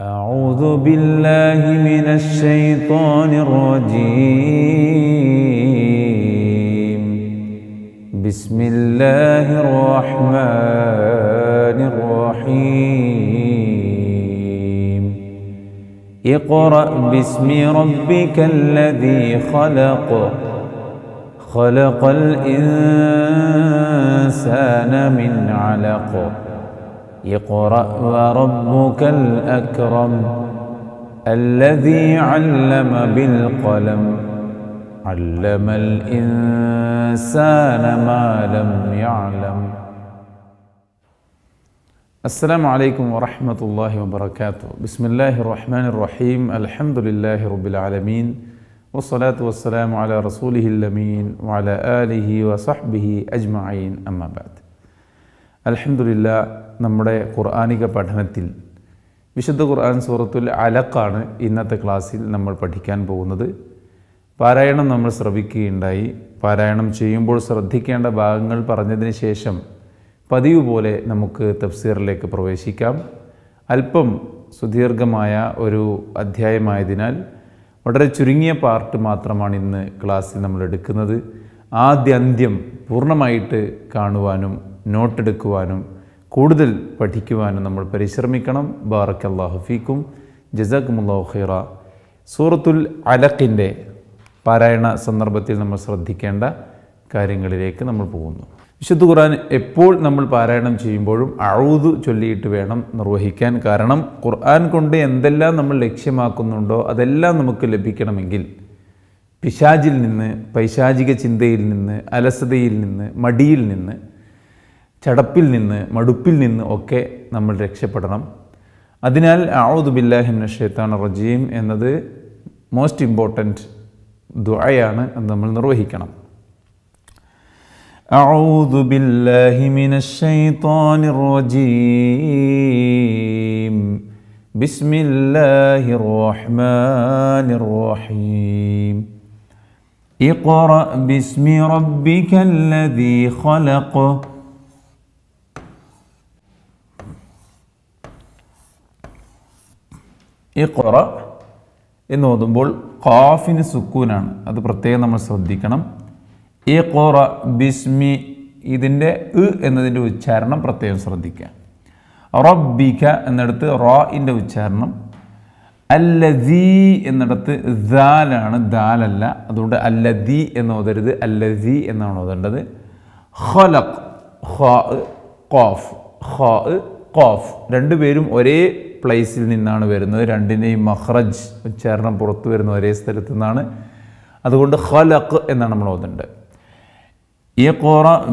أعوذ بالله من الشيطان الرجيم بسم الله الرحمن الرحيم اقرأ باسم ربك الذي خلق خلق الإنسان من علق اقرأ وربك الأكرم الذي علم بالقلم علم الإنسان ما لم يعلم السلام عليكم ورحمة الله وبركاته بسم الله الرحمن الرحيم الحمد لله رب العالمين والصلاة والسلام على رسوله اللمين وعلى آله وصحبه أجمعين أما بعد الحمد لله നമ്മുടെ ഖുർആാനിക പഠനത്തിൽ വിശുദ്ധ ഖുർആൻ സൂറത്തുൽ അലക്കാണ് ഇന്നത്തെ ക്ലാസ്സിൽ നമ്മൾ പഠിക്കാൻ പോകുന്നത് പാരായണം നമ്മൾ ശ്രവിക്കുകയുണ്ടായി പാരായണം ചെയ്യുമ്പോൾ ശ്രദ്ധിക്കേണ്ട ഭാഗങ്ങൾ പറഞ്ഞതിന് ശേഷം പതിവ് പോലെ നമുക്ക് തഫ്സീറിലേക്ക് പ്രവേശിക്കാം അല്പം സുദീർഘമായ ഒരു അധ്യായമായതിനാൽ വളരെ ചുരുങ്ങിയ പാർട്ട് മാത്രമാണ് ഇന്ന് ക്ലാസ്സിൽ നമ്മൾ എടുക്കുന്നത് ആദ്യാന്ത്യം പൂർണ്ണമായിട്ട് കാണുവാനും നോട്ടെടുക്കുവാനും കൂടുതൽ പഠിക്കുവാനും നമ്മൾ പരിശ്രമിക്കണം ബാറക്ക് അള്ളാഹുഫീക്കും ജസാഖുമുല്ലാഹു ഖൈറ സൂറത്തുൽ അലക്കിൻ്റെ പാരായണ സന്ദർഭത്തിൽ നമ്മൾ ശ്രദ്ധിക്കേണ്ട കാര്യങ്ങളിലേക്ക് നമ്മൾ പോകുന്നു വിശുദ്ധ ഖുർആൻ എപ്പോൾ നമ്മൾ പാരായണം ചെയ്യുമ്പോഴും അഴുത് ചൊല്ലിയിട്ട് വേണം നിർവഹിക്കാൻ കാരണം ഖുർആൻ കൊണ്ട് എന്തെല്ലാം നമ്മൾ ലക്ഷ്യമാക്കുന്നുണ്ടോ അതെല്ലാം നമുക്ക് ലഭിക്കണമെങ്കിൽ പിശാജിൽ നിന്ന് പൈശാചിക ചിന്തയിൽ നിന്ന് അലസതയിൽ നിന്ന് മടിയിൽ നിന്ന് ചടപ്പിൽ നിന്ന് മടുപ്പിൽ നിന്ന് ഒക്കെ നമ്മൾ രക്ഷപ്പെടണം അതിനാൽ ഔദ് ബില്ലാഹിമിന ഷെയ്ത്താൻ റജീം എന്നത് മോസ്റ്റ് ഇമ്പോർട്ടൻറ്റ് ദുആയാണ് അത് നമ്മൾ നിർവഹിക്കണം أعوذ بالله من الشيطان الرجيم بسم الله الرحمن الرحيم اقرأ باسم ربك الذي خلق ഈ കൊറ എന്ന് ഓതുമ്പോൾ കാഫിന് സുക്കൂനാണ് അത് പ്രത്യേകം നമ്മൾ ശ്രദ്ധിക്കണം ഈ കൊറ ബിസ്മി ഇതിൻ്റെ ഇ എന്നതിൻ്റെ ഉച്ചാരണം പ്രത്യേകം ശ്രദ്ധിക്കുക റബ്ബിക എന്നിടത്ത് ഇൻ്റെ ഉച്ചാരണം അല്ലദീ എന്നിടത്ത് ദാലാണ് ദാലല്ല അതുകൊണ്ട് അല്ലദീ എന്ന് ഓതരുത് അല്ലദീ എന്നാണ് ഓതേണ്ടത് ഖലഖ് ഖാ ഖാഫ് ഖാഫ് രണ്ടുപേരും ഒരേ പ്ലേസിൽ നിന്നാണ് വരുന്നത് രണ്ടിനെയും മഹ്റജ് ഉച്ചാരണം പുറത്തു വരുന്ന ഒരേ സ്ഥലത്തു നിന്നാണ് അതുകൊണ്ട് ഖലഖ് എന്നാണ് നമ്മൾ ഓതുന്നത് اقرأ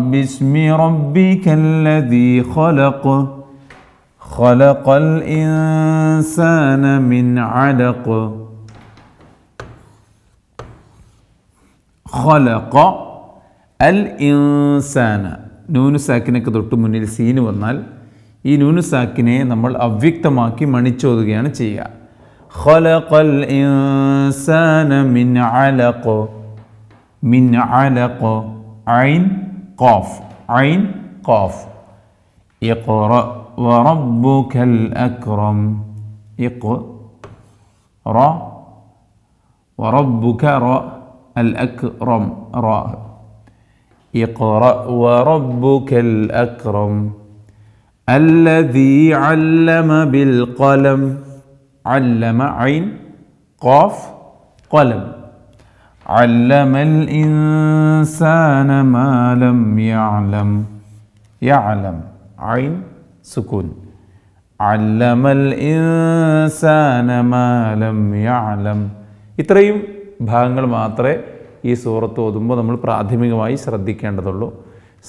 خلق الإنسان من علق خلق الإنسان നൂനു സാക്കിനൊക്കെ തൊട്ട് മുന്നിൽ സീന് വന്നാൽ ഈ നൂനുസാക്കിനെ നമ്മൾ അവ്യക്തമാക്കി മണിച്ചോതുകയാണ് ചെയ്യുക ഖലഖൽ ഇൻസാന മിൻ അലഖ മിൻ അലഖ ഐൻ ഖാഫ് ഐൻ ഖാഫ് ഇഖ്റ വറബ്ബുക്കൽ അക്രം ഇഖ്റ وربك را الأكرم را اقرأ وربك الأكرم അല്ലദി അല്ലമ ബിൽ കൊലം അല്ലമ ഐൻ കോഫ് കൊലം علم الإنسان ما لم يعلم يعلم عين سكون علم الإنسان ما ഇത്രയും ഭാഗങ്ങൾ മാത്രമേ ഈ സൂറത്ത് ഓതുമ്പോൾ നമ്മൾ പ്രാഥമികമായി ശ്രദ്ധിക്കേണ്ടതുള്ളൂ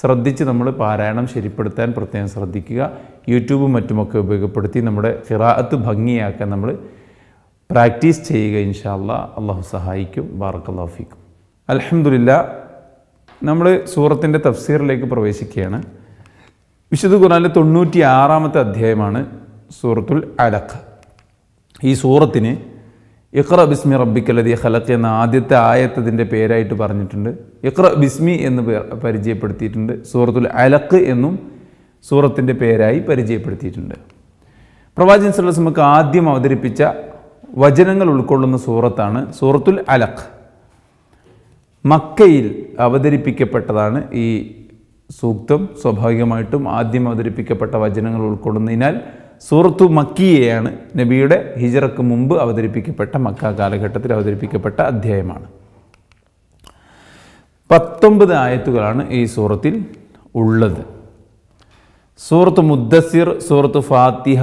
ശ്രദ്ധിച്ച് നമ്മൾ പാരായണം ശരിപ്പെടുത്താൻ പ്രത്യേകം ശ്രദ്ധിക്കുക യൂട്യൂബും മറ്റുമൊക്കെ ഉപയോഗപ്പെടുത്തി നമ്മുടെ ഖിറാഅത്ത് ഭംഗിയാക്കാൻ നമ്മൾ പ്രാക്ടീസ് ചെയ്യുക ഇൻഷാല്ല അള്ളാഹു സഹായിക്കും ബാറക്കല്ലാഫിക്കും അലഹമില്ല നമ്മൾ സൂറത്തിൻ്റെ തഫ്സീറിലേക്ക് പ്രവേശിക്കുകയാണ് വിശുദ്ധ ഖുറാനിലെ തൊണ്ണൂറ്റി ആറാമത്തെ അധ്യായമാണ് സൂറത്തുൽ അലഖ് ഈ സൂറത്തിന് ഇഖ്ര ബിസ്മി റബ്ബിക്കലതി ഖലക്ക് എന്ന ആദ്യത്തെ ആയത്തതിൻ്റെ പേരായിട്ട് പറഞ്ഞിട്ടുണ്ട് ഇഖ്ര ബിസ്മി എന്ന് പരിചയപ്പെടുത്തിയിട്ടുണ്ട് സൂറത്തുൽ അലക്ക് എന്നും സൂറത്തിൻ്റെ പേരായി പരിചയപ്പെടുത്തിയിട്ടുണ്ട് പ്രവാചകൻ സുലസ്മക്ക് ആദ്യം അവതരിപ്പിച്ച വചനങ്ങൾ ഉൾക്കൊള്ളുന്ന സൂറത്താണ് സൂറത്തുൽ അലഖ് മക്കയിൽ അവതരിപ്പിക്കപ്പെട്ടതാണ് ഈ സൂക്തം സ്വാഭാവികമായിട്ടും ആദ്യം അവതരിപ്പിക്കപ്പെട്ട വചനങ്ങൾ ഉൾക്കൊള്ളുന്നതിനാൽ സൂറത്തു മക്കിയെയാണ് നബിയുടെ ഹിജറക്ക് മുമ്പ് അവതരിപ്പിക്കപ്പെട്ട മക്ക കാലഘട്ടത്തിൽ അവതരിപ്പിക്കപ്പെട്ട അധ്യായമാണ് പത്തൊമ്പത് ആയത്തുകളാണ് ഈ സൂറത്തിൽ ഉള്ളത് സൂറത്ത് മുദ്ദസിർ സൂറത്ത് ഫാത്തിഹ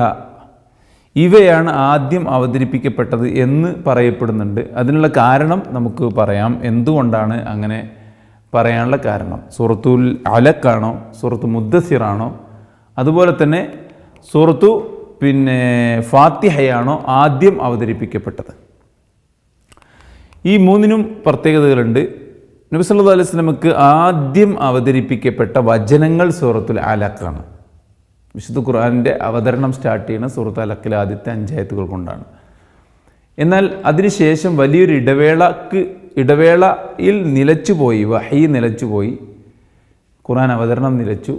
ഇവയാണ് ആദ്യം അവതരിപ്പിക്കപ്പെട്ടത് എന്ന് പറയപ്പെടുന്നുണ്ട് അതിനുള്ള കാരണം നമുക്ക് പറയാം എന്തുകൊണ്ടാണ് അങ്ങനെ പറയാനുള്ള കാരണം സൂറത്തുൽ അലക്കാണോ സൂറത്ത് മുദ്ദസിറാണോ അതുപോലെ തന്നെ സൂറത്തു പിന്നെ ഫാത്തിഹയാണോ ആദ്യം അവതരിപ്പിക്കപ്പെട്ടത് ഈ മൂന്നിനും പ്രത്യേകതകളുണ്ട് നബി സല്ലു അലൈഹി സ്വലമക്ക് ആദ്യം അവതരിപ്പിക്കപ്പെട്ട വചനങ്ങൾ സൂറത്തുൽ അലക്കാണ് വിശുദ്ധ ഖുർആാനിൻ്റെ അവതരണം സ്റ്റാർട്ട് ചെയ്യുന്ന സൂറത്ത് അലക്കിലെ ആദ്യത്തെ അഞ്ചായത്തുകൾ കൊണ്ടാണ് എന്നാൽ അതിനുശേഷം വലിയൊരു ഇടവേളക്ക് ഇടവേളയിൽ നിലച്ചുപോയി വഹി നിലച്ചുപോയി ഖുർആൻ അവതരണം നിലച്ചു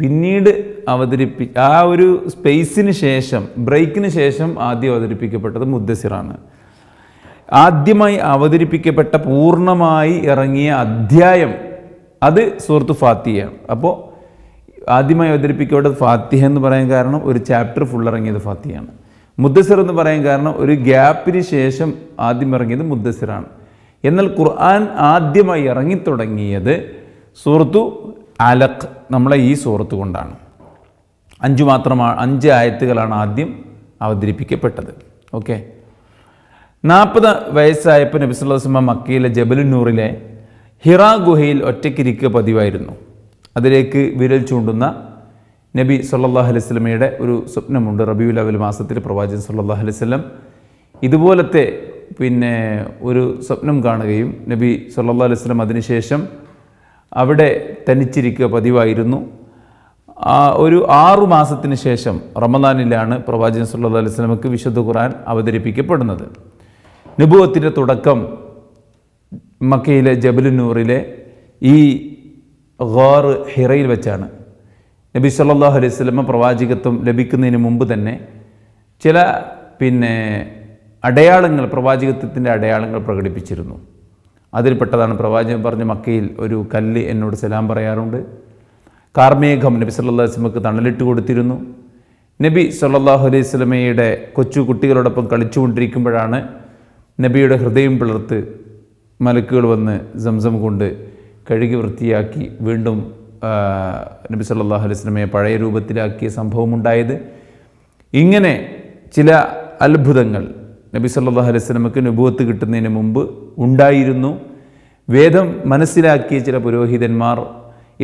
പിന്നീട് അവതരിപ്പി ആ ഒരു സ്പേസിന് ശേഷം ബ്രേക്കിന് ശേഷം ആദ്യം അവതരിപ്പിക്കപ്പെട്ടത് മുദ്ദസിറാണ് ആദ്യമായി അവതരിപ്പിക്കപ്പെട്ട പൂർണ്ണമായി ഇറങ്ങിയ അധ്യായം അത് സുഹൃത്ത് ഫാത്തിയാണ് അപ്പോൾ ആദ്യമായി അവതരിപ്പിക്കപ്പെട്ടത് ഫാത്തിഹ എന്ന് പറയാൻ കാരണം ഒരു ചാപ്റ്റർ ഫുൾ ഇറങ്ങിയത് ഫാത്തിയാണ് മുദ്ദസിർ എന്ന് പറയാൻ കാരണം ഒരു ഗ്യാപ്പിന് ശേഷം ആദ്യം ഇറങ്ങിയത് മുദ്ദസിറാണ് എന്നാൽ ഖുർആൻ ആദ്യമായി ഇറങ്ങിത്തുടങ്ങിയത് സുഹൃത്തു അലഖ് നമ്മളെ ഈ സുഹൃത്ത് കൊണ്ടാണ് അഞ്ച് മാത്രമാണ് അഞ്ച് ആയത്തുകളാണ് ആദ്യം അവതരിപ്പിക്കപ്പെട്ടത് ഓക്കെ നാൽപ്പത് വയസ്സായപ്പോൾ നബിസുല്ലാസ്മ മക്കയിലെ ജബലുന്നൂറിലെ ഹിറ ഗുഹയിൽ ഒറ്റയ്ക്കിരിക്കുക പതിവായിരുന്നു അതിലേക്ക് വിരൽ ചൂണ്ടുന്ന നബി സല്ലാഹു അലൈഹി സ്വലമയുടെ ഒരു സ്വപ്നമുണ്ട് റബിയുൽ അവൽ മാസത്തിൽ പ്രവാചകൻ സല്ലാഹു അലൈഹി സ്വലം ഇതുപോലത്തെ പിന്നെ ഒരു സ്വപ്നം കാണുകയും നബി സല്ലാ അലൈഹി സ്വലം അതിനുശേഷം അവിടെ തനിച്ചിരിക്കുക പതിവായിരുന്നു ഒരു ആറു മാസത്തിന് ശേഷം റമദാനിലാണ് പ്രവാചകൻ സല്ലാ അലൈഹി സ്വലമക്ക് വിശുദ്ധ ഖുർആൻ അവതരിപ്പിക്കപ്പെടുന്നത് നബുവത്തിൻ്റെ തുടക്കം മക്കയിലെ ജബലുനൂറിലെ ഈ ഗോർ ഹിറയിൽ വെച്ചാണ് നബി സല്ലാഹു അലൈഹി സ്വലമ പ്രവാചകത്വം ലഭിക്കുന്നതിന് മുമ്പ് തന്നെ ചില പിന്നെ അടയാളങ്ങൾ പ്രവാചകത്വത്തിൻ്റെ അടയാളങ്ങൾ പ്രകടിപ്പിച്ചിരുന്നു അതിൽപ്പെട്ടതാണ് പ്രവാചകൻ പറഞ്ഞ മക്കയിൽ ഒരു കല്ല് എന്നോട് സലാം പറയാറുണ്ട് കാർമേഘം നബി സല്ലാ വസ്ലമക്ക് തണലിട്ട് കൊടുത്തിരുന്നു നബി സല്ലാഹു അലൈഹി സ്വലമയുടെ കൊച്ചു കുട്ടികളോടൊപ്പം കളിച്ചുകൊണ്ടിരിക്കുമ്പോഴാണ് നബിയുടെ ഹൃദയം പിളർത്ത് മലക്കുകൾ വന്ന് സംസം കൊണ്ട് കഴുകി വൃത്തിയാക്കി വീണ്ടും നബി സല്ലാഹു അലൈഹി സ്വലമയെ പഴയ രൂപത്തിലാക്കിയ സംഭവമുണ്ടായത് ഇങ്ങനെ ചില അത്ഭുതങ്ങൾ നബി സല്ലാ അലൈഹി സ്വലമക്ക് നുബുവത്ത് കിട്ടുന്നതിന് മുമ്പ് ഉണ്ടായിരുന്നു വേദം മനസ്സിലാക്കിയ ചില പുരോഹിതന്മാർ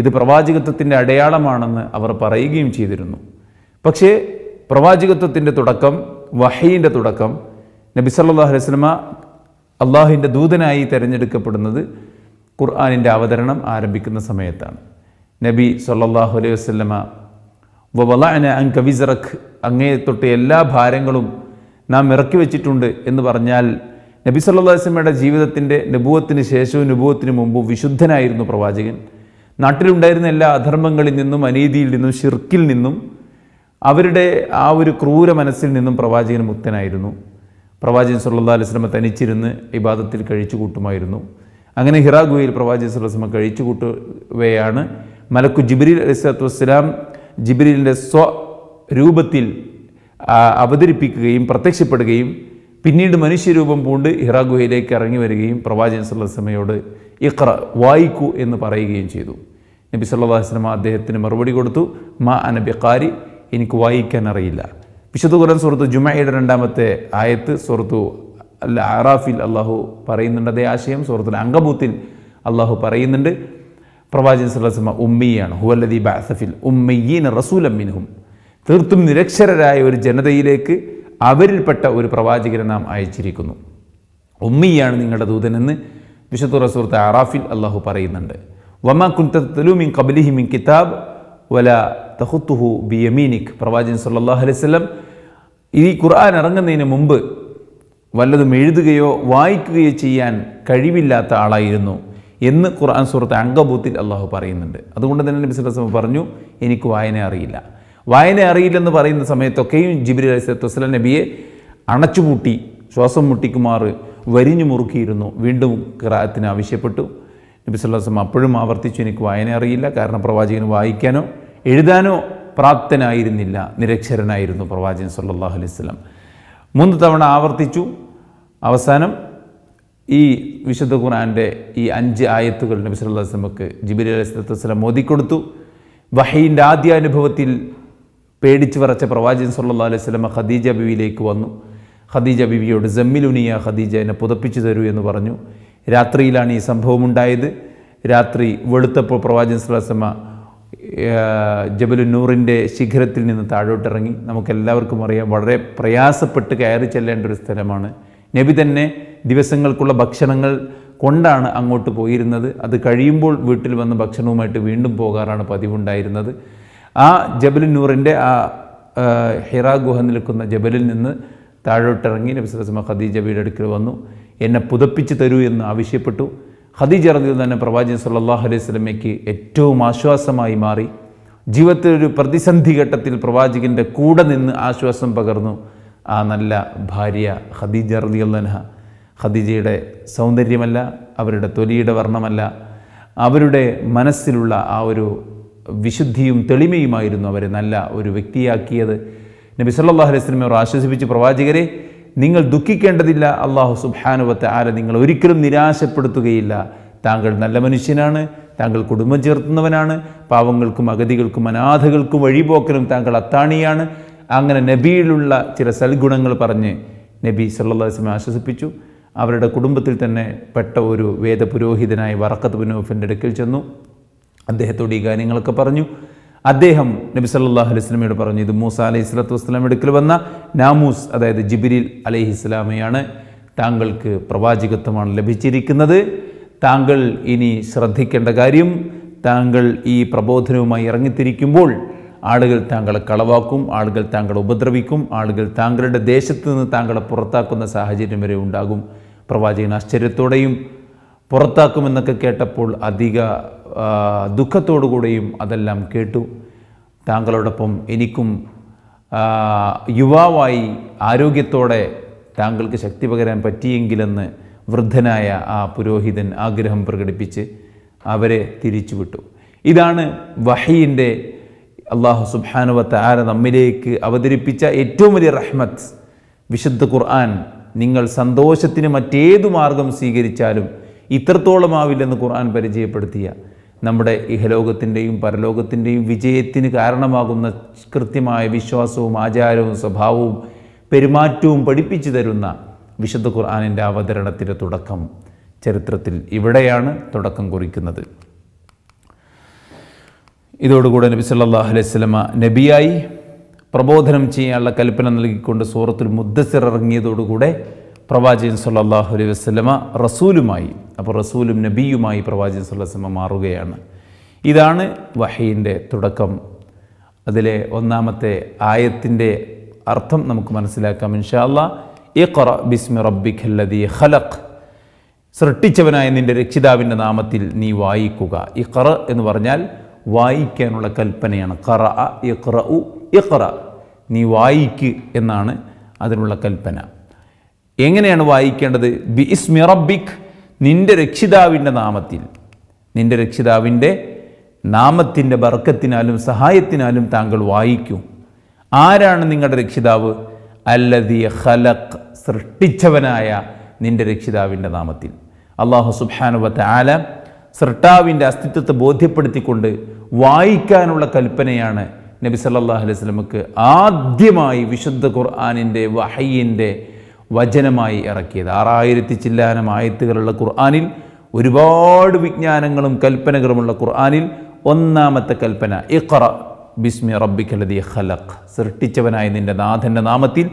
ഇത് പ്രവാചകത്വത്തിൻ്റെ അടയാളമാണെന്ന് അവർ പറയുകയും ചെയ്തിരുന്നു പക്ഷേ പ്രവാചകത്വത്തിൻ്റെ തുടക്കം വഹയിൻ്റെ തുടക്കം നബി സല്ലാ അലൈസ്മ അള്ളാഹുവിൻ്റെ ദൂതനായി തിരഞ്ഞെടുക്കപ്പെടുന്നത് ഖുർആാനിൻ്റെ അവതരണം ആരംഭിക്കുന്ന സമയത്താണ് നബി സല്ലാഹു അലൈഹി വസ്ലമ വലാന അങ്കവിസറഖ് അങ്ങേ തൊട്ട് എല്ലാ ഭാരങ്ങളും നാം ഇറക്കി വെച്ചിട്ടുണ്ട് എന്ന് പറഞ്ഞാൽ നബി സല്ലാ വസ്ലമയുടെ ജീവിതത്തിൻ്റെ നബൂവത്തിന് ശേഷവും നബൂവത്തിന് മുമ്പും വിശുദ്ധനായിരുന്നു പ്രവാചകൻ നാട്ടിലുണ്ടായിരുന്ന എല്ലാ അധർമ്മങ്ങളിൽ നിന്നും അനീതിയിൽ നിന്നും ഷിർക്കിൽ നിന്നും അവരുടെ ആ ഒരു ക്രൂര മനസ്സിൽ നിന്നും പ്രവാചകൻ മുക്തനായിരുന്നു പ്രവാചകൻ സുല്ലാ അലിസ്ലമ തനിച്ചിരുന്ന് ഇബാദത്തിൽ കഴിച്ചു കൂട്ടുമായിരുന്നു അങ്ങനെ ഹിറാ ഗുഹയിൽ പ്രവാചകൻ സുല്ലാസ്ലമ കഴിച്ചു കൂട്ടുകയാണ് മലക്കു ജിബ്രീൽ അലൈഹി സ്വലാത്തു വസ്സലാം ജിബ്രീലിൻ്റെ രൂപത്തിൽ അവതരിപ്പിക്കുകയും പ്രത്യക്ഷപ്പെടുകയും പിന്നീട് മനുഷ്യരൂപം പൂണ്ട് ഇറാഗുഹയിലേക്ക് ഇറങ്ങി വരികയും പ്രവാചകൻ സല്ലമയോട് ഇഖ്ര വായിക്കൂ എന്ന് പറയുകയും ചെയ്തു നബി സല്ലാസ്ലമ അദ്ദേഹത്തിന് മറുപടി കൊടുത്തു മാ അനബി ഖാരി എനിക്ക് വായിക്കാൻ അറിയില്ല വിശുദ്ധ ഖുർആൻ സുഹൃത്തു ജുമയുടെ രണ്ടാമത്തെ ആയത്ത് സുഹൃത്തു അല്ല ആറാഫിൽ അള്ളാഹു പറയുന്നുണ്ട് അതേ ആശയം സുഹൃത്തു അങ്കബൂത്തിൽ അള്ളാഹു പറയുന്നുണ്ട് പ്രവാചകൻ സല്ലാസ്ലമ ഉമ്മിയാണ് ഹുവല്ലദി ബാസഫിൽ ഉമ്മയ്യീൻ റസൂലം മിൻഹും തീർത്തും നിരക്ഷരരായ ഒരു ജനതയിലേക്ക് അവരിൽപ്പെട്ട ഒരു പ്രവാചകനെ നാം അയച്ചിരിക്കുന്നു ഉമ്മിയാണ് നിങ്ങളുടെ ദൂതനെന്ന് വിശുദ്ധ റസൂർത്ത് അറാഫിൽ അള്ളാഹു പറയുന്നുണ്ട് വമ കബലിഹി മിൻ കിതാബ് വല തഹുത്തുഹു ബി യമീനിക് പ്രവാചകൻ സല്ലാഹു അലൈഹി സ്വലം ഈ ഖുർആൻ ഇറങ്ങുന്നതിന് മുമ്പ് വല്ലതും എഴുതുകയോ വായിക്കുകയോ ചെയ്യാൻ കഴിവില്ലാത്ത ആളായിരുന്നു എന്ന് ഖുർആൻ സുഹൃത്ത് അങ്കബൂത്തിൽ അള്ളാഹു പറയുന്നുണ്ട് അതുകൊണ്ട് തന്നെ നബിസ് പറഞ്ഞു എനിക്ക് വായന അറിയില്ല വായന അറിയില്ലെന്ന് പറയുന്ന സമയത്തൊക്കെയും ജിബിരി അലൈഹി വസ്ലാം നബിയെ അണച്ചുപൂട്ടി ശ്വാസം മുട്ടിക്കുമാർ വരിഞ്ഞു മുറുക്കിയിരുന്നു വീണ്ടും കിറാത്തിന് ആവശ്യപ്പെട്ടു നബി സല്ലാസ്ലം അപ്പോഴും ആവർത്തിച്ചു എനിക്ക് വായന അറിയില്ല കാരണം പ്രവാചകന് വായിക്കാനോ എഴുതാനോ പ്രാപ്തനായിരുന്നില്ല നിരക്ഷരനായിരുന്നു പ്രവാചകൻ സല്ലാഹു അലൈഹി സ്വലം മൂന്ന് തവണ ആവർത്തിച്ചു അവസാനം ഈ വിശുദ്ധ ഖുറാൻ്റെ ഈ അഞ്ച് ആയത്തുകൾ നബി സല്ലാ വസ്ലമക്ക് ജിബിരി അലൈഹി സ്വലത്തു വസ്ലം ഓതിക്കൊടുത്തു വഹീൻ്റെ ആദ്യ അനുഭവത്തിൽ പേടിച്ചു വരച്ച പ്രവാചകൻ സല്ലാ അലൈഹി സ്വലമ ഖദീജ ബിവിയിലേക്ക് വന്നു ഖദീജ ബിവിയോട് ജമ്മിലുനിയ ഖദീജ എന്നെ പുതപ്പിച്ചു തരൂ എന്ന് പറഞ്ഞു രാത്രിയിലാണ് ഈ സംഭവം ഉണ്ടായത് രാത്രി വെളുത്തപ്പോൾ പ്രവാചകൻ സ്വലാസമ ജബലുന്നൂറിൻ്റെ ശിഖരത്തിൽ നിന്ന് താഴോട്ടിറങ്ങി നമുക്കെല്ലാവർക്കും അറിയാം വളരെ പ്രയാസപ്പെട്ട് കയറി ചെല്ലേണ്ട ഒരു സ്ഥലമാണ് നബി തന്നെ ദിവസങ്ങൾക്കുള്ള ഭക്ഷണങ്ങൾ കൊണ്ടാണ് അങ്ങോട്ട് പോയിരുന്നത് അത് കഴിയുമ്പോൾ വീട്ടിൽ വന്ന് ഭക്ഷണവുമായിട്ട് വീണ്ടും പോകാറാണ് പതിവുണ്ടായിരുന്നത് ആ ജബലിൻ നൂറിൻ്റെ ആ ഹിറ ഗുഹ നിൽക്കുന്ന ജബലിൽ നിന്ന് താഴോട്ടിറങ്ങി നബിസ്ലസ്മ ഖദീജ വീട് അടുക്കൽ വന്നു എന്നെ പുതപ്പിച്ച് തരൂ എന്ന് ആവശ്യപ്പെട്ടു ഖദീജ റദിയിൽ തന്നെ പ്രവാചകൻ സല്ലാഹു അലൈഹി സ്വലമയ്ക്ക് ഏറ്റവും ആശ്വാസമായി മാറി ജീവിതത്തിലൊരു ഒരു പ്രതിസന്ധി ഘട്ടത്തിൽ പ്രവാചകൻ്റെ കൂടെ നിന്ന് ആശ്വാസം പകർന്നു ആ നല്ല ഭാര്യ ഖദീജ റദിയുള്ളൻഹ ഖദീജയുടെ സൗന്ദര്യമല്ല അവരുടെ തൊലിയുടെ വർണ്ണമല്ല അവരുടെ മനസ്സിലുള്ള ആ ഒരു വിശുദ്ധിയും തെളിമയുമായിരുന്നു അവരെ നല്ല ഒരു വ്യക്തിയാക്കിയത് നബി സല്ലാഹു അലൈഹി സ്വലമെ അവർ ആശ്വസിപ്പിച്ച് പ്രവാചകരെ നിങ്ങൾ ദുഃഖിക്കേണ്ടതില്ല അള്ളാഹു സുബാനുവത്തെ ആല നിങ്ങൾ ഒരിക്കലും നിരാശപ്പെടുത്തുകയില്ല താങ്കൾ നല്ല മനുഷ്യനാണ് താങ്കൾ കുടുംബം ചേർത്തുന്നവനാണ് പാവങ്ങൾക്കും അഗതികൾക്കും അനാഥകൾക്കും വഴിപോക്കലും താങ്കൾ അത്താണിയാണ് അങ്ങനെ നബിയിലുള്ള ചില സൽഗുണങ്ങൾ പറഞ്ഞ് നബി സല്ലാ വസ്ലമെ ആശ്വസിപ്പിച്ചു അവരുടെ കുടുംബത്തിൽ തന്നെ പെട്ട ഒരു വേദപുരോഹിതനായ വറക്കത്ത് പുനോഫിൻ്റെ അടുക്കൽ ചെന്നു അദ്ദേഹത്തോട് ഈ കാര്യങ്ങളൊക്കെ പറഞ്ഞു അദ്ദേഹം നബി സല്ലാഹു അലൈഹി സ്വലമയോട് പറഞ്ഞു ഇത് മൂസ അലൈഹി സ്വലത്തു വസ്ലാം എടുക്കൽ വന്ന നാമൂസ് അതായത് ജിബിരിൽ അലൈഹി സ്വലാമയാണ് താങ്കൾക്ക് പ്രവാചകത്വമാണ് ലഭിച്ചിരിക്കുന്നത് താങ്കൾ ഇനി ശ്രദ്ധിക്കേണ്ട കാര്യം താങ്കൾ ഈ പ്രബോധനവുമായി ഇറങ്ങിത്തിരിക്കുമ്പോൾ ആളുകൾ താങ്കളെ കളവാക്കും ആളുകൾ താങ്കളെ ഉപദ്രവിക്കും ആളുകൾ താങ്കളുടെ ദേശത്ത് നിന്ന് താങ്കളെ പുറത്താക്കുന്ന സാഹചര്യം വരെ ഉണ്ടാകും പ്രവാചകൻ ആശ്ചര്യത്തോടെയും പുറത്താക്കുമെന്നൊക്കെ കേട്ടപ്പോൾ അധിക ദുഃഖത്തോടുകൂടെയും അതെല്ലാം കേട്ടു താങ്കളോടൊപ്പം എനിക്കും യുവാവായി ആരോഗ്യത്തോടെ താങ്കൾക്ക് ശക്തി പകരാൻ പറ്റിയെങ്കിലെന്ന് വൃദ്ധനായ ആ പുരോഹിതൻ ആഗ്രഹം പ്രകടിപ്പിച്ച് അവരെ തിരിച്ചുവിട്ടു ഇതാണ് വഹീൻ്റെ അള്ളാഹു സുബാനുവത്ത് ആര നമ്മിലേക്ക് അവതരിപ്പിച്ച ഏറ്റവും വലിയ റഹ്മത്ത് വിശുദ്ധ ഖുർആൻ നിങ്ങൾ സന്തോഷത്തിന് മറ്റേതു മാർഗം സ്വീകരിച്ചാലും ഇത്രത്തോളമാവില്ലെന്ന് ഖുർആൻ പരിചയപ്പെടുത്തിയ നമ്മുടെ ഇഹലോകത്തിൻ്റെയും പരലോകത്തിൻ്റെയും വിജയത്തിന് കാരണമാകുന്ന കൃത്യമായ വിശ്വാസവും ആചാരവും സ്വഭാവവും പെരുമാറ്റവും പഠിപ്പിച്ചു തരുന്ന വിശുദ്ധ ഖുർആാനിൻ്റെ അവതരണത്തിൻ്റെ തുടക്കം ചരിത്രത്തിൽ ഇവിടെയാണ് തുടക്കം കുറിക്കുന്നത് ഇതോടുകൂടെ നബി സല്ലാഹു അലൈഹി സ്വലമ നബിയായി പ്രബോധനം ചെയ്യാനുള്ള കൽപ്പന നൽകിക്കൊണ്ട് സൂറത്തിൽ മുദ്ദസിറങ്ങിയതോടുകൂടെ പ്രവാചകൻ സല്ലാഹു അലൈഹി വസ്ലമ റസൂലുമായി അപ്പോൾ റസൂലും നബിയുമായി പ്രവാചകൻ സല്ലാസ്ലമ മാറുകയാണ് ഇതാണ് വഹീൻ്റെ തുടക്കം അതിലെ ഒന്നാമത്തെ ആയത്തിൻ്റെ അർത്ഥം നമുക്ക് മനസ്സിലാക്കാം ഇൻഷാല്ല ഇഖറ ബിസ്മി ഖല്ലദി ഖലഖ് സൃഷ്ടിച്ചവനായ നിൻ്റെ രക്ഷിതാവിൻ്റെ നാമത്തിൽ നീ വായിക്കുക ഇഖറ എന്ന് പറഞ്ഞാൽ വായിക്കാനുള്ള കൽപ്പനയാണ് ഖറ ഉ ഇഖറ നീ വായിക്ക് എന്നാണ് അതിനുള്ള കൽപ്പന എങ്ങനെയാണ് വായിക്കേണ്ടത് ബി ഇസ്മി നിന്റെ നിൻ്റെ രക്ഷിതാവിൻ്റെ നാമത്തിൽ നിൻ്റെ രക്ഷിതാവിൻ്റെ നാമത്തിൻ്റെ ബർക്കത്തിനാലും സഹായത്തിനാലും താങ്കൾ വായിക്കൂ ആരാണ് നിങ്ങളുടെ രക്ഷിതാവ് അല്ലതി ഖലഖ് സൃഷ്ടിച്ചവനായ നിൻ്റെ രക്ഷിതാവിൻ്റെ നാമത്തിൽ അള്ളാഹു സുബാനുവത്ത് ആല സൃഷ്ടാവിൻ്റെ അസ്തിത്വത്തെ ബോധ്യപ്പെടുത്തിക്കൊണ്ട് വായിക്കാനുള്ള കൽപ്പനയാണ് നബി സല്ലാ അലൈഹി സ്വലമക്ക് ആദ്യമായി വിശുദ്ധ ഖുർആാനിൻ്റെ വഹയ്യൻ്റെ വചനമായി ഇറക്കിയത് ആറായിരത്തി ചില്ലാനം ആയത്തുകളുള്ള ഖുർആാനിൽ ഒരുപാട് വിജ്ഞാനങ്ങളും കൽപ്പനകളുമുള്ള ഖുർആാനിൽ ഒന്നാമത്തെ കൽപ്പന ഇഖറ ബിസ്മി റബ്ബിക്കലതി ഖലഖ് സൃഷ്ടിച്ചവനായ നിൻ്റെ നാഥൻ്റെ നാമത്തിൽ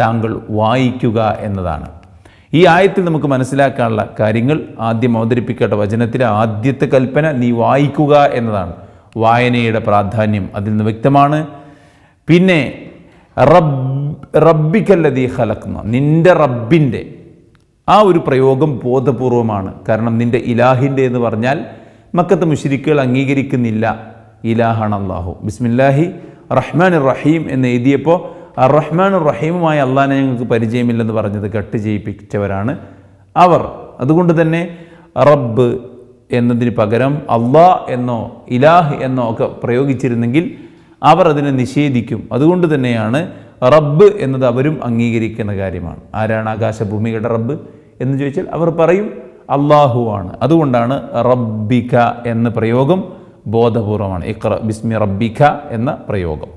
താങ്കൾ വായിക്കുക എന്നതാണ് ഈ ആയത്തിൽ നമുക്ക് മനസ്സിലാക്കാനുള്ള കാര്യങ്ങൾ ആദ്യം അവതരിപ്പിക്കേണ്ട വചനത്തിലെ ആദ്യത്തെ കൽപ്പന നീ വായിക്കുക എന്നതാണ് വായനയുടെ പ്രാധാന്യം അതിൽ നിന്ന് വ്യക്തമാണ് പിന്നെ റബ്ബ് റബ്ബിക്കല്ലതീ ഹലക്കുന്ന നിൻ്റെ റബ്ബിൻ്റെ ആ ഒരു പ്രയോഗം ബോധപൂർവമാണ് കാരണം നിൻ്റെ ഇലാഹിൻ്റെ എന്ന് പറഞ്ഞാൽ മക്കത്ത് മുഷിരിക്കുകൾ അംഗീകരിക്കുന്നില്ല ഇലാഹാണ് അള്ളാഹു ബിസ്മില്ലാഹി റഹ്മാൻ റഹീം എന്ന് എഴുതിയപ്പോൾ ആ റഹ്മാൻ റഹീമുമായി അള്ളാഹിനെ ഞങ്ങൾക്ക് പരിചയമില്ലെന്ന് പറഞ്ഞത് കട്ട് ചെയ്യിപ്പിച്ചവരാണ് അവർ അതുകൊണ്ട് തന്നെ റബ്ബ് എന്നതിന് പകരം അള്ളാഹ് എന്നോ ഇലാഹ് എന്നോ ഒക്കെ പ്രയോഗിച്ചിരുന്നെങ്കിൽ അവർ അതിനെ നിഷേധിക്കും അതുകൊണ്ട് തന്നെയാണ് റബ്ബ് എന്നത് അവരും അംഗീകരിക്കുന്ന കാര്യമാണ് ആരാണ് ആകാശഭൂമികളുടെ റബ്ബ് എന്ന് ചോദിച്ചാൽ അവർ പറയും ആണ് അതുകൊണ്ടാണ് റബ്ബിക എന്ന പ്രയോഗം ബോധപൂർവമാണ് ഇഖ്ര ബിസ്മി റബ്ബിക എന്ന പ്രയോഗം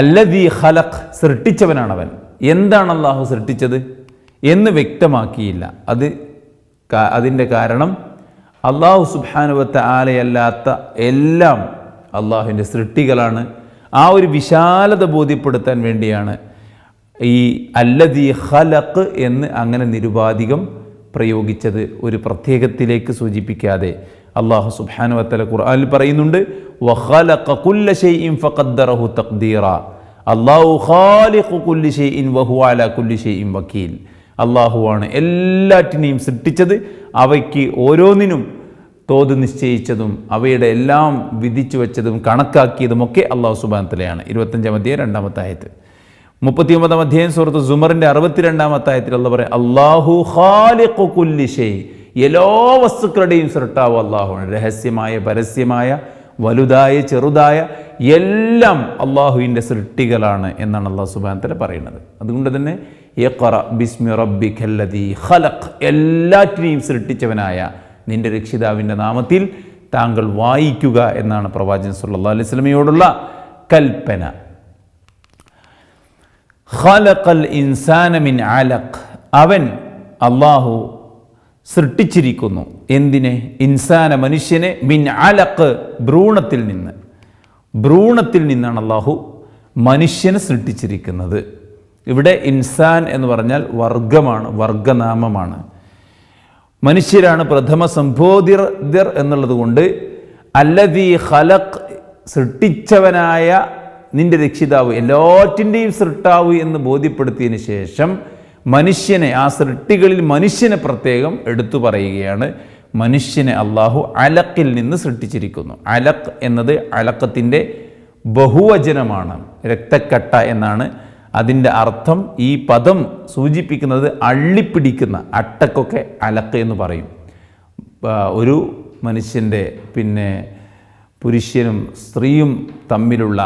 അല്ലദീ ഖലഖ് സൃഷ്ടിച്ചവനാണവൻ എന്താണ് അള്ളാഹു സൃഷ്ടിച്ചത് എന്ന് വ്യക്തമാക്കിയില്ല അത് അതിൻ്റെ കാരണം അള്ളാഹു സുബാനുവത്തെ ആലയല്ലാത്ത എല്ലാം അള്ളാഹുവിൻ്റെ സൃഷ്ടികളാണ് ആ ഒരു വിശാലത ബോധ്യപ്പെടുത്താൻ വേണ്ടിയാണ് ഈ അല്ലദി ഹലക്ക് എന്ന് അങ്ങനെ നിരുപാധികം പ്രയോഗിച്ചത് ഒരു പ്രത്യേകത്തിലേക്ക് സൂചിപ്പിക്കാതെ അള്ളാഹു സുബാനു വത്തല ഖുർആാനിൽ പറയുന്നുണ്ട് അള്ളാഹു ആണ് എല്ലാറ്റിനെയും സൃഷ്ടിച്ചത് അവയ്ക്ക് ഓരോന്നിനും തോത് നിശ്ചയിച്ചതും അവയുടെ എല്ലാം വിധിച്ചു വെച്ചതും ഒക്കെ അള്ളാഹു സുബാനത്തിലെയാണ് ഇരുപത്തഞ്ചാം രണ്ടാമത്തെ ആയത്ത് മുപ്പത്തി ഒമ്പതാം അധ്യയം സുഹൃത്ത് സുമറിൻ്റെ അറുപത്തിരണ്ടാമത്തെ ആയത്തിൽ അള്ളാഹ് പറയാം അള്ളാഹു ഹാലിഖു കുല്ലിഷേ എല്ലാ വസ്തുക്കളുടെയും സൃഷ്ടാവ് അള്ളാഹുവാണ് രഹസ്യമായ പരസ്യമായ വലുതായ ചെറുതായ എല്ലാം അള്ളാഹുവിൻ്റെ സൃഷ്ടികളാണ് എന്നാണ് അള്ളാഹു സുബാനത്തല പറയുന്നത് അതുകൊണ്ട് തന്നെ എ ബിസ്മി റബ്ബി ഖല്ലദി ഖലഖ് എല്ലാറ്റിനെയും സൃഷ്ടിച്ചവനായ നിന്റെ രക്ഷിതാവിൻ്റെ നാമത്തിൽ താങ്കൾ വായിക്കുക എന്നാണ് പ്രവാചകൻ സല്ലാ അലൈഹി സ്വലമയോടുള്ള കൽപ്പന ഖലഖൽ ഇൻസാനമിൻ അലഖ് അവൻ അള്ളാഹു സൃഷ്ടിച്ചിരിക്കുന്നു എന്തിനെ ഇൻസാന മനുഷ്യനെ മിൻ അലക്ക് ഭ്രൂണത്തിൽ നിന്ന് ഭ്രൂണത്തിൽ നിന്നാണ് അള്ളാഹു മനുഷ്യനെ സൃഷ്ടിച്ചിരിക്കുന്നത് ഇവിടെ ഇൻസാൻ എന്ന് പറഞ്ഞാൽ വർഗമാണ് വർഗനാമമാണ് മനുഷ്യരാണ് പ്രഥമ സംബോധിർ എന്നുള്ളത് കൊണ്ട് അല്ലതി ഹലക് സൃഷ്ടിച്ചവനായ നിന്റെ രക്ഷിതാവ് എല്ലാറ്റിൻ്റെയും സൃഷ്ടാവ് എന്ന് ബോധ്യപ്പെടുത്തിയതിന് ശേഷം മനുഷ്യനെ ആ സൃഷ്ടികളിൽ മനുഷ്യനെ പ്രത്യേകം എടുത്തു പറയുകയാണ് മനുഷ്യനെ അള്ളാഹു അലക്കിൽ നിന്ന് സൃഷ്ടിച്ചിരിക്കുന്നു അലക്ക് എന്നത് അലക്കത്തിൻ്റെ ബഹുവചനമാണ് രക്തക്കട്ട എന്നാണ് അതിൻ്റെ അർത്ഥം ഈ പദം സൂചിപ്പിക്കുന്നത് അള്ളിപ്പിടിക്കുന്ന അട്ടക്കൊക്കെ അലക്ക എന്ന് പറയും ഒരു മനുഷ്യൻ്റെ പിന്നെ പുരുഷനും സ്ത്രീയും തമ്മിലുള്ള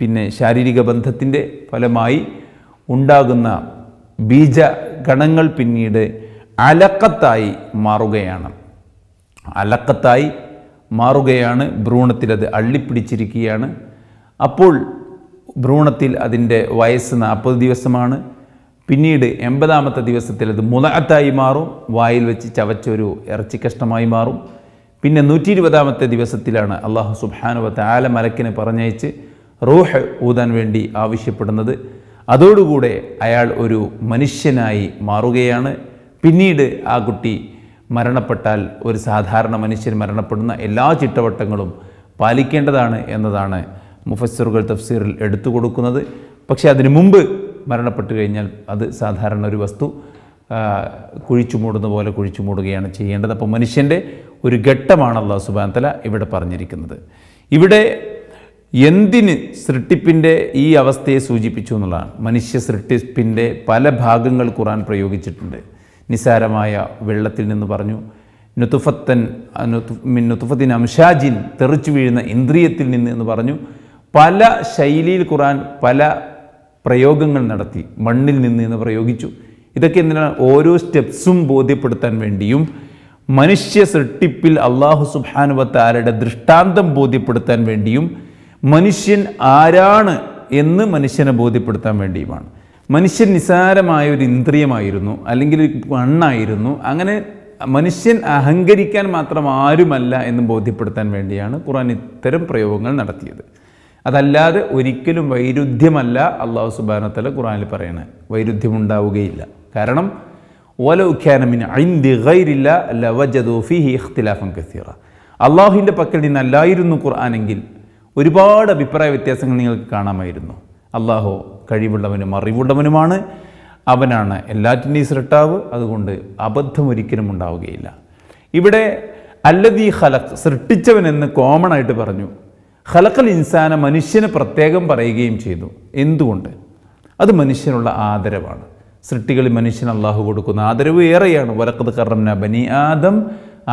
പിന്നെ ശാരീരിക ബന്ധത്തിൻ്റെ ഫലമായി ഉണ്ടാകുന്ന ബീജഗണങ്ങൾ പിന്നീട് അലക്കത്തായി മാറുകയാണ് അലക്കത്തായി മാറുകയാണ് ഭ്രൂണത്തിലത് അള്ളിപ്പിടിച്ചിരിക്കുകയാണ് അപ്പോൾ ഭ്രൂണത്തിൽ അതിൻ്റെ വയസ്സ് നാൽപ്പത് ദിവസമാണ് പിന്നീട് എൺപതാമത്തെ ദിവസത്തിൽ അത് മുളകത്തായി മാറും വായിൽ വെച്ച് ചവച്ചൊരു ഇറച്ചി കഷ്ണമായി മാറും പിന്നെ നൂറ്റി ഇരുപതാമത്തെ ദിവസത്തിലാണ് അള്ളാഹു സുബാനുവത്തെ ആല മലക്കിനെ പറഞ്ഞയച്ച് റൂഹ് ഊതാൻ വേണ്ടി ആവശ്യപ്പെടുന്നത് അതോടുകൂടെ അയാൾ ഒരു മനുഷ്യനായി മാറുകയാണ് പിന്നീട് ആ കുട്ടി മരണപ്പെട്ടാൽ ഒരു സാധാരണ മനുഷ്യൻ മരണപ്പെടുന്ന എല്ലാ ചിട്ടവട്ടങ്ങളും പാലിക്കേണ്ടതാണ് എന്നതാണ് മുഫസ്സിറുകൾ തഫ്സീറിൽ എടുത്തു കൊടുക്കുന്നത് പക്ഷേ അതിനു മുമ്പ് മരണപ്പെട്ടു കഴിഞ്ഞാൽ അത് സാധാരണ ഒരു വസ്തു കുഴിച്ചു മൂടുന്ന പോലെ കുഴിച്ചു മൂടുകയാണ് ചെയ്യേണ്ടത് അപ്പോൾ മനുഷ്യൻ്റെ ഒരു ഘട്ടമാണ് അള്ളാഹു സുബാൻ തല ഇവിടെ പറഞ്ഞിരിക്കുന്നത് ഇവിടെ എന്തിന് സൃഷ്ടിപ്പിൻ്റെ ഈ അവസ്ഥയെ സൂചിപ്പിച്ചു എന്നുള്ളതാണ് മനുഷ്യ സൃഷ്ടിപ്പിൻ്റെ പല ഭാഗങ്ങൾ ഖുറാൻ പ്രയോഗിച്ചിട്ടുണ്ട് നിസാരമായ വെള്ളത്തിൽ നിന്ന് പറഞ്ഞു നുതുഫത്തൻ നുതുഫത്തിൻ അംഷാജിൻ തെറിച്ചു വീഴുന്ന ഇന്ദ്രിയത്തിൽ നിന്ന് എന്ന് പറഞ്ഞു പല ശൈലിയിൽ ഖുറാൻ പല പ്രയോഗങ്ങൾ നടത്തി മണ്ണിൽ നിന്ന് എന്ന് പ്രയോഗിച്ചു ഇതൊക്കെ എന്തിനാണ് ഓരോ സ്റ്റെപ്സും ബോധ്യപ്പെടുത്താൻ വേണ്ടിയും മനുഷ്യ സൃഷ്ടിപ്പിൽ അള്ളാഹു സുബാനുവത്താരുടെ ദൃഷ്ടാന്തം ബോധ്യപ്പെടുത്താൻ വേണ്ടിയും മനുഷ്യൻ ആരാണ് എന്ന് മനുഷ്യനെ ബോധ്യപ്പെടുത്താൻ വേണ്ടിയുമാണ് മനുഷ്യൻ നിസാരമായ ഒരു ഇന്ദ്രിയമായിരുന്നു അല്ലെങ്കിൽ ഒരു മണ്ണായിരുന്നു അങ്ങനെ മനുഷ്യൻ അഹങ്കരിക്കാൻ മാത്രം ആരുമല്ല എന്ന് ബോധ്യപ്പെടുത്താൻ വേണ്ടിയാണ് ഖുറാൻ ഇത്തരം പ്രയോഗങ്ങൾ നടത്തിയത് അതല്ലാതെ ഒരിക്കലും വൈരുദ്ധ്യമല്ല അള്ളാഹു സുബാനത്തല ഖുറാനിൽ വൈരുദ്ധ്യം ഉണ്ടാവുകയില്ല കാരണം ഓലോഖ്യാനമിന് ഐന്തി ഗൈരില്ല ലവജദോഫിഹി ഇഖ്തിലാഫൻ കസീറ അള്ളാഹുവിൻ്റെ പക്കൽ നിന്നല്ലായിരുന്നു ഖുർആാനെങ്കിൽ ഒരുപാട് അഭിപ്രായ വ്യത്യാസങ്ങൾ നിങ്ങൾക്ക് കാണാമായിരുന്നു അള്ളാഹു കഴിവുള്ളവനും അറിവുള്ളവനുമാണ് അവനാണ് എല്ലാറ്റിൻ്റെയും സൃഷ്ടാവ് അതുകൊണ്ട് അബദ്ധം ഒരിക്കലും ഉണ്ടാവുകയില്ല ഇവിടെ അല്ലതീ ഹലഖ് സൃഷ്ടിച്ചവൻ എന്ന് കോമൺ ആയിട്ട് പറഞ്ഞു ഖലക്കൽ ഇൻസാന മനുഷ്യന് പ്രത്യേകം പറയുകയും ചെയ്തു എന്തുകൊണ്ട് അത് മനുഷ്യനുള്ള ആദരവാണ് സൃഷ്ടികളിൽ മനുഷ്യൻ അള്ളാഹു കൊടുക്കുന്ന ആദരവ് ഏറെയാണ് വലക്കത് കറംന ബനി ആദം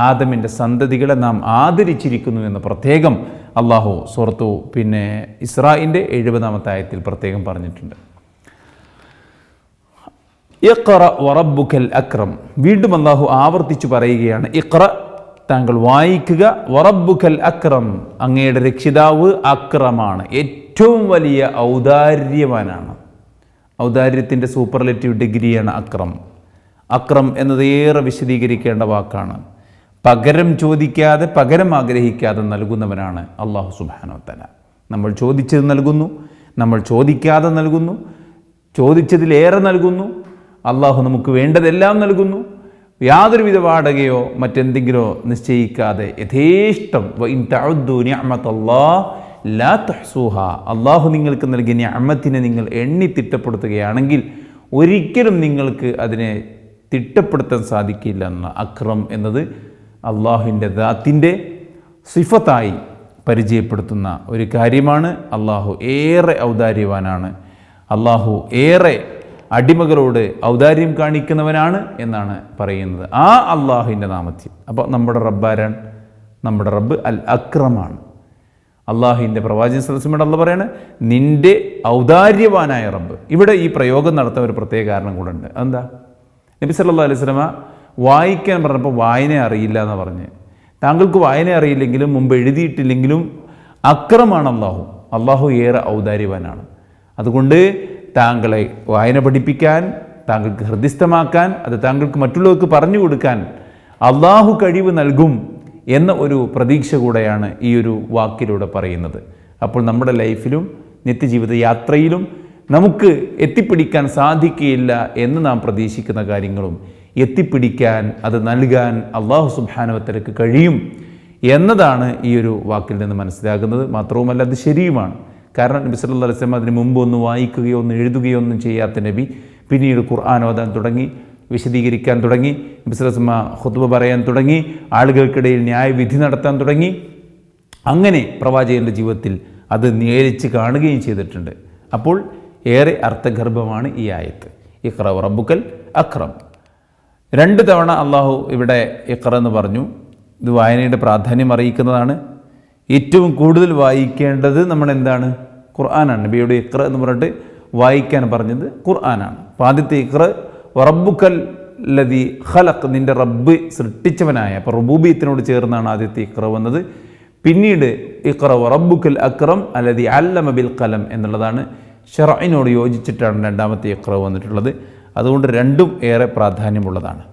ആദമിൻ്റെ സന്തതികളെ നാം ആദരിച്ചിരിക്കുന്നു എന്ന് പ്രത്യേകം അള്ളാഹു സുഹൃത്തു പിന്നെ ഇസ്രായിൻ്റെ എഴുപതാമത്തെ ആയത്തിൽ പ്രത്യേകം പറഞ്ഞിട്ടുണ്ട് ഇഖ്റ വറബുഖൽ അക്രം വീണ്ടും അള്ളാഹു ആവർത്തിച്ചു പറയുകയാണ് ഇക്ര താങ്കൾ വായിക്കുക വറബുഖൽ അക്രം അങ്ങയുടെ രക്ഷിതാവ് അക്രമാണ് ഏറ്റവും വലിയ ഔദാര്യവാനാണ് ഔദാര്യത്തിൻ്റെ സൂപ്പർലേറ്റീവ് ഡിഗ്രിയാണ് അക്രം അക്രം എന്നത് ഏറെ വിശദീകരിക്കേണ്ട വാക്കാണ് പകരം ചോദിക്കാതെ പകരം ആഗ്രഹിക്കാതെ നൽകുന്നവനാണ് അള്ളാഹു സുബാനോത്തല നമ്മൾ ചോദിച്ചത് നൽകുന്നു നമ്മൾ ചോദിക്കാതെ നൽകുന്നു ചോദിച്ചതിലേറെ നൽകുന്നു അള്ളാഹു നമുക്ക് വേണ്ടതെല്ലാം നൽകുന്നു വിധ വാടകയോ മറ്റെന്തെങ്കിലോ നിശ്ചയിക്കാതെ യഥേഷ്ടം ലാ അള്ളാഹു നിങ്ങൾക്ക് നൽകിയ ഞാമത്തിനെ നിങ്ങൾ എണ്ണി തിട്ടപ്പെടുത്തുകയാണെങ്കിൽ ഒരിക്കലും നിങ്ങൾക്ക് അതിനെ തിട്ടപ്പെടുത്താൻ സാധിക്കില്ല എന്ന അക്രം എന്നത് അള്ളാഹുവിൻ്റെ ദാത്തിൻ്റെ സിഫത്തായി പരിചയപ്പെടുത്തുന്ന ഒരു കാര്യമാണ് അള്ളാഹു ഏറെ ഔദാര്യവാനാണ് അള്ളാഹു ഏറെ അടിമകളോട് ഔദാര്യം കാണിക്കുന്നവനാണ് എന്നാണ് പറയുന്നത് ആ അള്ളാഹുവിൻ്റെ നാമത്തിൽ അപ്പോൾ നമ്മുടെ റബ്ബാരൻ നമ്മുടെ റബ്ബ് അൽ അക്രമാണ് അള്ളാഹുവിൻ്റെ പ്രവാചകൻ സദസ്യമോട് അള്ള പറയാണ് നിൻ്റെ ഔദാര്യവാനായ റബ്ബ് ഇവിടെ ഈ പ്രയോഗം നടത്താൻ ഒരു പ്രത്യേക കാരണം കൂടെ അതെന്താ നബി സല്ലാ അലൈഹി സ്വലമ വായിക്കാൻ പറഞ്ഞപ്പോൾ വായന അറിയില്ല എന്ന് പറഞ്ഞ് താങ്കൾക്ക് വായന അറിയില്ലെങ്കിലും മുമ്പ് എഴുതിയിട്ടില്ലെങ്കിലും അക്രമാണ് അള്ളാഹു അള്ളാഹു ഏറെ ഔദാര്യവാനാണ് അതുകൊണ്ട് താങ്കളെ വായന പഠിപ്പിക്കാൻ താങ്കൾക്ക് ഹൃദ്യസ്ഥമാക്കാൻ അത് താങ്കൾക്ക് മറ്റുള്ളവർക്ക് പറഞ്ഞു കൊടുക്കാൻ അള്ളാഹു കഴിവ് നൽകും എന്ന ഒരു പ്രതീക്ഷ കൂടെയാണ് ഈ ഒരു വാക്കിലൂടെ പറയുന്നത് അപ്പോൾ നമ്മുടെ ലൈഫിലും നിത്യജീവിത യാത്രയിലും നമുക്ക് എത്തിപ്പിടിക്കാൻ സാധിക്കുകയില്ല എന്ന് നാം പ്രതീക്ഷിക്കുന്ന കാര്യങ്ങളും എത്തിപ്പിടിക്കാൻ അത് നൽകാൻ അള്ളാഹു സുബാനവത്തലക്ക് കഴിയും എന്നതാണ് ഈ ഒരു വാക്കിൽ നിന്ന് മനസ്സിലാകുന്നത് മാത്രവുമല്ല അത് ശരിയുമാണ് കാരണം നബി സല്ലാ അലിസ്ലം അതിന് മുമ്പ് ഒന്നും വായിക്കുകയോ ഒന്നും എഴുതുകയോ ഒന്നും ചെയ്യാത്ത നബി പിന്നീട് ഖുർആൻ ഓതാൻ തുടങ്ങി വിശദീകരിക്കാൻ തുടങ്ങി നബി നബിസ്ലസ്മ ഹുദ്ബ പറയാൻ തുടങ്ങി ആളുകൾക്കിടയിൽ ന്യായവിധി നടത്താൻ തുടങ്ങി അങ്ങനെ പ്രവാചകൻ്റെ ജീവിതത്തിൽ അത് നേരിച്ച് കാണുകയും ചെയ്തിട്ടുണ്ട് അപ്പോൾ ഏറെ അർത്ഥഗർഭമാണ് ഈ ആയത്ത് ഇഖ്റ റബ്ബുക്കൽ അക്രം രണ്ട് തവണ അള്ളാഹു ഇവിടെ ഇഖ്റ എന്ന് പറഞ്ഞു ഇത് വായനയുടെ പ്രാധാന്യം അറിയിക്കുന്നതാണ് ഏറ്റവും കൂടുതൽ വായിക്കേണ്ടത് നമ്മൾ എന്താണ് ഖുർആനാണ് നബിയുടെ ഇക്ര എന്ന് പറഞ്ഞിട്ട് വായിക്കാൻ പറഞ്ഞത് ഖുർആനാണ് അപ്പോൾ ആദ്യത്തെ ഇക്ര റബ്ബുക്കൽ ലതി ഖലഖ് നിൻ്റെ റബ്ബ് സൃഷ്ടിച്ചവനായ അപ്പോൾ റുബൂബീത്തിനോട് ചേർന്നാണ് ആദ്യത്തെ ഇക്ര വന്നത് പിന്നീട് ഇക്ര റബ്ബുക്കൽ അക്രം അല്ലതി അല്ലമ ബിൽ കലം എന്നുള്ളതാണ് ഷെറൈനോട് യോജിച്ചിട്ടാണ് രണ്ടാമത്തെ ഇക്ര വന്നിട്ടുള്ളത് അതുകൊണ്ട് രണ്ടും ഏറെ പ്രാധാന്യമുള്ളതാണ്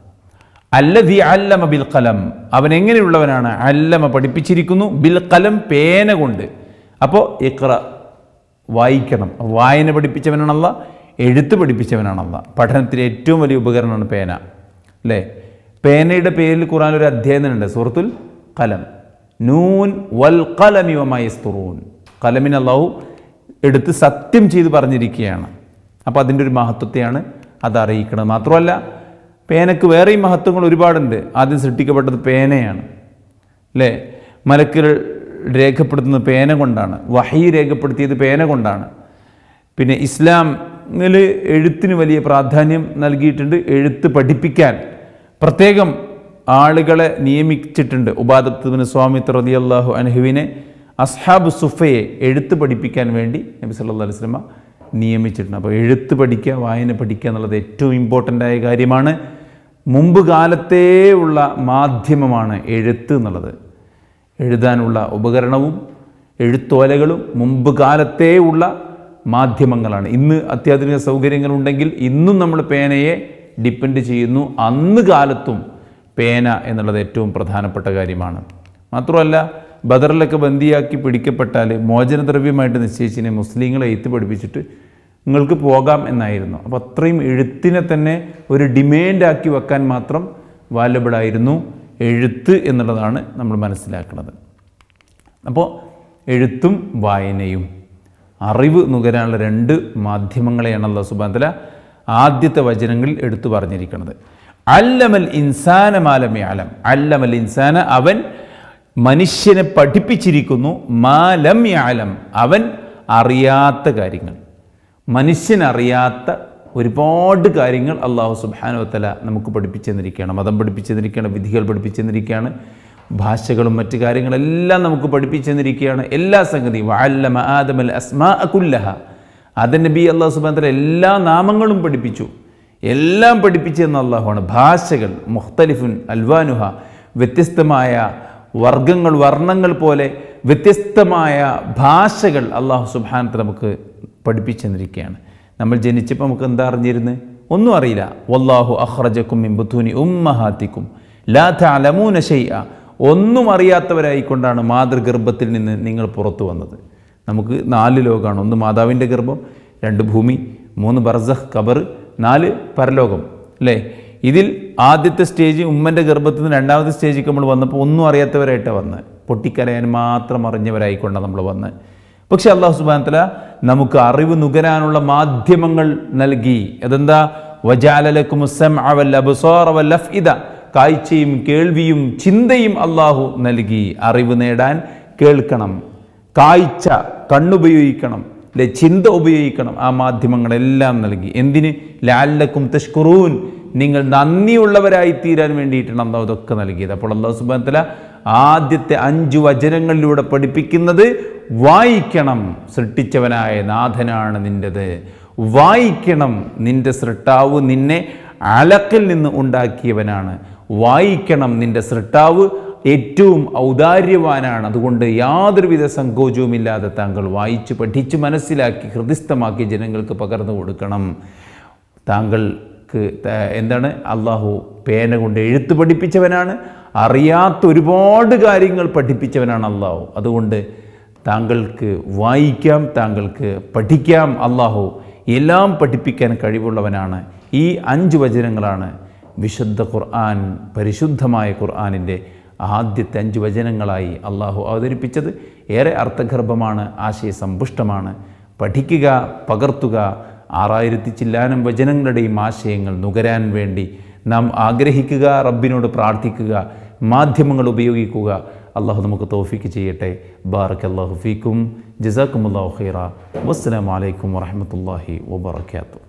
അല്ലതി അല്ലമ ബിൽ കലം അവൻ എങ്ങനെയുള്ളവനാണ് അല്ലമ പഠിപ്പിച്ചിരിക്കുന്നു ബിൽ കലം പേന കൊണ്ട് അപ്പോൾ ഇക്ര വായിക്കണം വായന പഠിപ്പിച്ചവനാണല്ല എഴുത്ത് പഠിപ്പിച്ചവനാണല്ല പഠനത്തിലെ ഏറ്റവും വലിയ ഉപകരണമാണ് പേന അല്ലേ പേനയുടെ പേരിൽ ഖുറാൻ ഒരു അധ്യയനമുണ്ട് സുഹൃത്തുൽ കലം നൂൻ വൽ കലമിവമായി സ്തുറൂൻ കലമിന് എടുത്ത് സത്യം ചെയ്ത് പറഞ്ഞിരിക്കുകയാണ് അപ്പോൾ അതിൻ്റെ ഒരു മഹത്വത്തെയാണ് അത് അറിയിക്കുന്നത് മാത്രമല്ല പേനക്ക് വേറെയും മഹത്വങ്ങൾ ഒരുപാടുണ്ട് ആദ്യം സൃഷ്ടിക്കപ്പെട്ടത് പേനയാണ് അല്ലേ മലക്കുകൾ രേഖപ്പെടുത്തുന്നത് പേന കൊണ്ടാണ് വഹി രേഖപ്പെടുത്തിയത് പേന കൊണ്ടാണ് പിന്നെ ഇസ്ലാമിൽ എഴുത്തിന് വലിയ പ്രാധാന്യം നൽകിയിട്ടുണ്ട് എഴുത്ത് പഠിപ്പിക്കാൻ പ്രത്യേകം ആളുകളെ നിയമിച്ചിട്ടുണ്ട് ഉപാദത്തുബിന് സ്വാമി റതി അള്ളാഹു അനഹുവിനെ അസ്ഹാബ് സുഫയെ എഴുത്ത് പഠിപ്പിക്കാൻ വേണ്ടി നബി സല്ലാ അലൈവലമ നിയമിച്ചിട്ടുണ്ട് അപ്പോൾ എഴുത്ത് പഠിക്കുക വായന പഠിക്കുക എന്നുള്ളത് ഏറ്റവും ഇമ്പോർട്ടൻ്റ് ആയ കാര്യമാണ് മുമ്പ് കാലത്തേ ഉള്ള മാധ്യമമാണ് എഴുത്ത് എന്നുള്ളത് എഴുതാനുള്ള ഉപകരണവും എഴുത്തോലകളും മുമ്പ് കാലത്തേ ഉള്ള മാധ്യമങ്ങളാണ് ഇന്ന് അത്യാധുനിക സൗകര്യങ്ങളുണ്ടെങ്കിൽ ഇന്നും നമ്മൾ പേനയെ ഡിപ്പെൻഡ് ചെയ്യുന്നു അന്ന് കാലത്തും പേന എന്നുള്ളത് ഏറ്റവും പ്രധാനപ്പെട്ട കാര്യമാണ് മാത്രമല്ല ബദറിലൊക്കെ ബന്ദിയാക്കി പിടിക്കപ്പെട്ടാൽ മോചനദ്രവ്യമായിട്ട് നിശ്ചയിച്ചിനെ മുസ്ലിങ്ങളെ എഴുത്ത് പഠിപ്പിച്ചിട്ട് നിങ്ങൾക്ക് പോകാം എന്നായിരുന്നു അപ്പോൾ അത്രയും എഴുത്തിനെ തന്നെ ഒരു ഡിമാൻഡാക്കി വെക്കാൻ മാത്രം വാലബിളായിരുന്നു എഴുത്ത് എന്നുള്ളതാണ് നമ്മൾ മനസ്സിലാക്കുന്നത് അപ്പോൾ എഴുത്തും വായനയും അറിവ് നുകരാനുള്ള രണ്ട് മാധ്യമങ്ങളെയാണ് അള്ളാഹു സുബാന്തല ആദ്യത്തെ വചനങ്ങളിൽ എടുത്തു പറഞ്ഞിരിക്കുന്നത് അല്ലമൽ ഇൻസാന മാലമേ അലം അല്ലമൽ ഇൻസാന അവൻ മനുഷ്യനെ പഠിപ്പിച്ചിരിക്കുന്നു മാലം യാലം അവൻ അറിയാത്ത കാര്യങ്ങൾ മനുഷ്യനറിയാത്ത ഒരുപാട് കാര്യങ്ങൾ അള്ളാഹു സുബാനുവത്തല നമുക്ക് പഠിപ്പിച്ചെന്നിരിക്കുകയാണ് മതം പഠിപ്പിച്ചെന്നിരിക്കുകയാണ് വിധികൾ പഠിപ്പിച്ചെന്നിരിക്കുകയാണ് ഭാഷകളും മറ്റു കാര്യങ്ങളെല്ലാം നമുക്ക് പഠിപ്പിച്ചെന്നിരിക്കുകയാണ് എല്ലാ സംഗതിയും വഅല്ലമ ആദമൽ അസ്മാ അക്കുല്ലഹ ആദൻ നബി അള്ളാഹു സുബാനത്തല എല്ലാ നാമങ്ങളും പഠിപ്പിച്ചു എല്ലാം പഠിപ്പിച്ചെന്ന അള്ളാഹുവാണ് ഭാഷകൾ മുഖ്തലിഫുൻ അൽവാനുഹ വ്യത്യസ്തമായ വർഗങ്ങൾ വർണ്ണങ്ങൾ പോലെ വ്യത്യസ്തമായ ഭാഷകൾ അള്ളാഹു സുബാനത്ത് നമുക്ക് പഠിപ്പിച്ചെന്നിരിക്കുകയാണ് നമ്മൾ ജനിച്ചപ്പോൾ നമുക്ക് എന്താ അറിഞ്ഞിരുന്നത് ഒന്നും അറിയില്ല വല്ലാഹു അഹ്റജക്കും ഇമ്പുധൂനി ഉമ്മഹാത്തിക്കും ലാ തലമൂന ഷെയ്യ ഒന്നും അറിയാത്തവരായിക്കൊണ്ടാണ് മാതൃഗർഭത്തിൽ നിന്ന് നിങ്ങൾ പുറത്തു വന്നത് നമുക്ക് നാല് ലോകമാണ് ഒന്ന് മാതാവിൻ്റെ ഗർഭം രണ്ട് ഭൂമി മൂന്ന് ബർസഹ് കബർ നാല് പരലോകം അല്ലേ ഇതിൽ ആദ്യത്തെ സ്റ്റേജ് ഉമ്മൻ്റെ ഗർഭത്തിൽ നിന്ന് രണ്ടാമത്തെ സ്റ്റേജിൽ നമ്മൾ വന്നപ്പോൾ ഒന്നും അറിയാത്തവരായിട്ടാണ് വന്നത് പൊട്ടിക്കരയാൻ മാത്രം അറിഞ്ഞവരായിക്കൊണ്ടാണ് നമ്മൾ വന്നത് പക്ഷേ അള്ളാഹു സുബാനത്തല നമുക്ക് അറിവ് നുകരാനുള്ള മാധ്യമങ്ങൾ നൽകി അതെന്താ വജാലലക്കും കാഴ്ചയും കേൾവിയും ചിന്തയും അള്ളാഹു നൽകി അറിവ് നേടാൻ കേൾക്കണം കാഴ്ച കണ്ണുപയോഗിക്കണം അല്ലെ ചിന്ത ഉപയോഗിക്കണം ആ മാധ്യമങ്ങളെല്ലാം നൽകി എന്തിന് ലാലക്കും തഷ്കുറൂൻ നിങ്ങൾ നന്ദിയുള്ളവരായി തീരാൻ വേണ്ടിയിട്ടാണ് അള്ളാഹു ഇതൊക്കെ നൽകിയത് അപ്പോൾ അള്ളാഹു സുബാൻ ആദ്യത്തെ അഞ്ചു വചനങ്ങളിലൂടെ പഠിപ്പിക്കുന്നത് വായിക്കണം സൃഷ്ടിച്ചവനായ നാഥനാണ് നിൻ്റെത് വായിക്കണം നിൻ്റെ സൃഷ്ടാവ് നിന്നെ അലക്കിൽ നിന്ന് ഉണ്ടാക്കിയവനാണ് വായിക്കണം നിൻ്റെ സൃഷ്ടാവ് ഏറ്റവും ഔദാര്യവാനാണ് അതുകൊണ്ട് യാതൊരുവിധ ഇല്ലാതെ താങ്കൾ വായിച്ച് പഠിച്ച് മനസ്സിലാക്കി ഹൃദയസ്ഥമാക്കി ജനങ്ങൾക്ക് പകർന്നു കൊടുക്കണം താങ്കൾക്ക് എന്താണ് അള്ളാഹു പേന കൊണ്ട് എഴുത്ത് പഠിപ്പിച്ചവനാണ് അറിയാത്ത ഒരുപാട് കാര്യങ്ങൾ പഠിപ്പിച്ചവനാണ് അള്ളാഹു അതുകൊണ്ട് താങ്കൾക്ക് വായിക്കാം താങ്കൾക്ക് പഠിക്കാം അള്ളാഹു എല്ലാം പഠിപ്പിക്കാൻ കഴിവുള്ളവനാണ് ഈ അഞ്ച് വചനങ്ങളാണ് വിശുദ്ധ ഖുർആൻ പരിശുദ്ധമായ ഖുർആാനിൻ്റെ ആദ്യത്തെ അഞ്ച് വചനങ്ങളായി അള്ളാഹു അവതരിപ്പിച്ചത് ഏറെ അർത്ഥഗർഭമാണ് ആശയസമ്പുഷ്ടമാണ് പഠിക്കുക പകർത്തുക ആറായിരത്തി ചില്ലാനം വചനങ്ങളുടെയും ആശയങ്ങൾ നുകരാൻ വേണ്ടി നാം ആഗ്രഹിക്കുക റബ്ബിനോട് പ്രാർത്ഥിക്കുക മാധ്യമങ്ങൾ ഉപയോഗിക്കുക അള്ളാഹു നമുക്ക് തോഫിക്ക് ചെയ്യട്ടെ ബാറക് അള്ളാഹു ഫീക്കും ജസാക്കുമുല്ലാഹു ഖൈറ വസ്സലാമലൈക്കും വറഹമത്തല്ലാഹി വബർക്കാത്തു